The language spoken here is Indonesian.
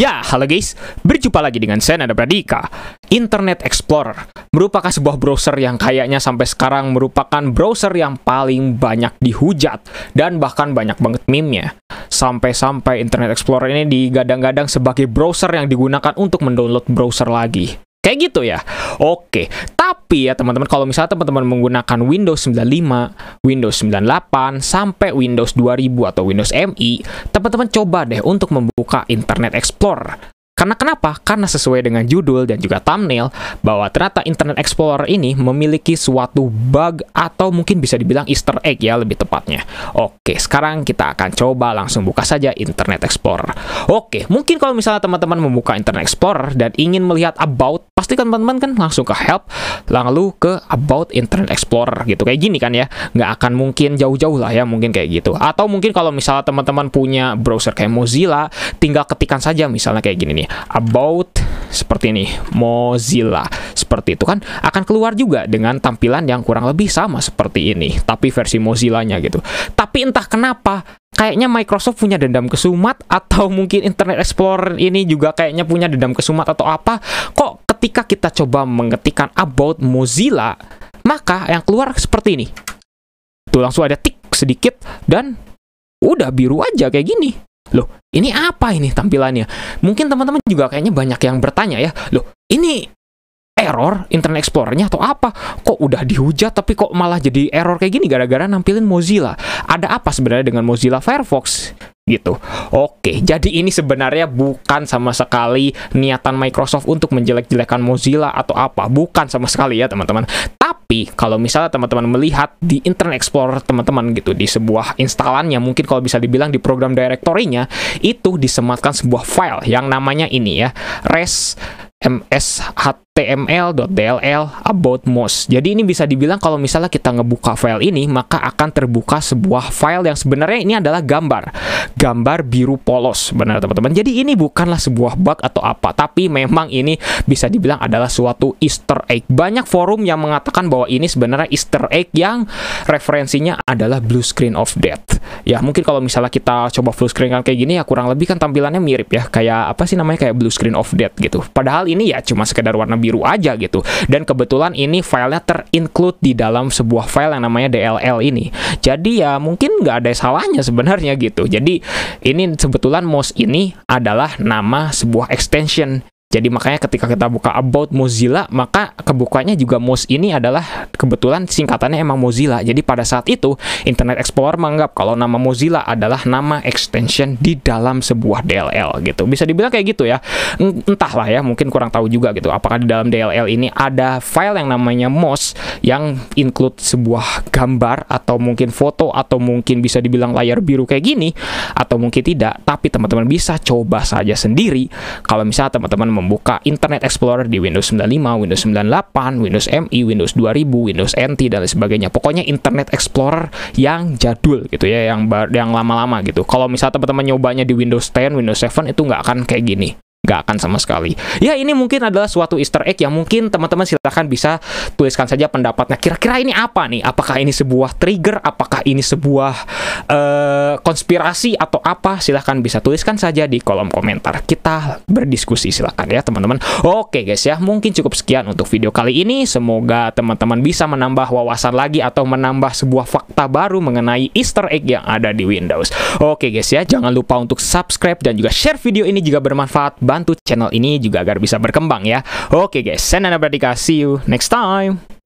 Ya, halo guys, berjumpa lagi dengan saya Nada Pradika. Internet Explorer merupakan sebuah browser yang kayaknya sampai sekarang merupakan browser yang paling banyak dihujat dan bahkan banyak banget meme-nya. Sampai-sampai Internet Explorer ini digadang-gadang sebagai browser yang digunakan untuk mendownload browser lagi. Kayak gitu ya. Oke, tapi ya teman-teman kalau misalnya teman-teman menggunakan Windows 95, Windows 98 sampai Windows 2000 atau Windows ME, teman-teman coba deh untuk membuka Internet Explorer. Karena kenapa? Karena sesuai dengan judul dan juga thumbnail bahwa ternyata Internet Explorer ini memiliki suatu bug atau mungkin bisa dibilang easter egg ya lebih tepatnya. Oke, sekarang kita akan coba langsung buka saja Internet Explorer. Oke, mungkin kalau misalnya teman-teman membuka Internet Explorer dan ingin melihat about pasti kan teman-teman kan langsung ke help lalu ke about internet explorer gitu kayak gini kan ya nggak akan mungkin jauh-jauh lah ya mungkin kayak gitu atau mungkin kalau misalnya teman-teman punya browser kayak Mozilla tinggal ketikan saja misalnya kayak gini nih about seperti ini Mozilla seperti itu kan akan keluar juga dengan tampilan yang kurang lebih sama seperti ini tapi versi Mozilla-nya gitu tapi entah kenapa kayaknya Microsoft punya dendam kesumat, atau mungkin Internet Explorer ini juga kayaknya punya dendam kesumat atau apa kok ketika kita coba mengetikkan about Mozilla, maka yang keluar seperti ini. Tuh langsung ada tik sedikit dan udah biru aja kayak gini. Loh, ini apa ini tampilannya? Mungkin teman-teman juga kayaknya banyak yang bertanya ya. Loh, ini error Internet Explorer-nya atau apa? Kok udah dihujat tapi kok malah jadi error kayak gini gara-gara nampilin Mozilla? Ada apa sebenarnya dengan Mozilla Firefox? gitu. Oke, jadi ini sebenarnya bukan sama sekali niatan Microsoft untuk menjelek-jelekan Mozilla atau apa, bukan sama sekali ya teman-teman. Tapi kalau misalnya teman-teman melihat di Internet Explorer teman-teman gitu di sebuah instalannya mungkin kalau bisa dibilang di program directory-nya itu disematkan sebuah file yang namanya ini ya, res msht .tml.dll about most. Jadi ini bisa dibilang kalau misalnya kita ngebuka file ini, maka akan terbuka sebuah file yang sebenarnya ini adalah gambar. Gambar biru polos, benar teman-teman. Jadi ini bukanlah sebuah bug atau apa, tapi memang ini bisa dibilang adalah suatu easter egg. Banyak forum yang mengatakan bahwa ini sebenarnya easter egg yang referensinya adalah blue screen of death. Ya, mungkin kalau misalnya kita coba full screen kan kayak gini ya kurang lebih kan tampilannya mirip ya, kayak apa sih namanya kayak blue screen of death gitu. Padahal ini ya cuma sekedar warna biru biru aja gitu. Dan kebetulan ini filenya terinclude di dalam sebuah file yang namanya DLL ini. Jadi ya mungkin nggak ada salahnya sebenarnya gitu. Jadi ini sebetulnya mouse ini adalah nama sebuah extension jadi makanya ketika kita buka about Mozilla, maka kebukanya juga Moz ini adalah kebetulan singkatannya emang Mozilla. Jadi pada saat itu Internet Explorer menganggap kalau nama Mozilla adalah nama extension di dalam sebuah DLL gitu. Bisa dibilang kayak gitu ya. Entahlah ya, mungkin kurang tahu juga gitu. Apakah di dalam DLL ini ada file yang namanya Moz yang include sebuah gambar atau mungkin foto atau mungkin bisa dibilang layar biru kayak gini atau mungkin tidak. Tapi teman-teman bisa coba saja sendiri kalau misalnya teman-teman membuka Internet Explorer di Windows 95, Windows 98, Windows ME, Windows 2000, Windows NT dan lain sebagainya. Pokoknya Internet Explorer yang jadul gitu ya, yang bar, yang lama-lama gitu. Kalau misalnya teman-teman nyobanya di Windows 10, Windows 7 itu nggak akan kayak gini gak akan sama sekali. Ya ini mungkin adalah suatu easter egg yang mungkin teman-teman silahkan bisa tuliskan saja pendapatnya. Kira-kira ini apa nih? Apakah ini sebuah trigger? Apakah ini sebuah uh, konspirasi atau apa silahkan bisa tuliskan saja di kolom komentar kita berdiskusi silahkan ya teman-teman oke guys ya mungkin cukup sekian untuk video kali ini semoga teman-teman bisa menambah wawasan lagi atau menambah sebuah fakta baru mengenai easter egg yang ada di Windows oke guys ya jangan lupa untuk subscribe dan juga share video ini jika bermanfaat bantu channel ini juga agar bisa berkembang ya oke guys saya Nana Bradika see you next time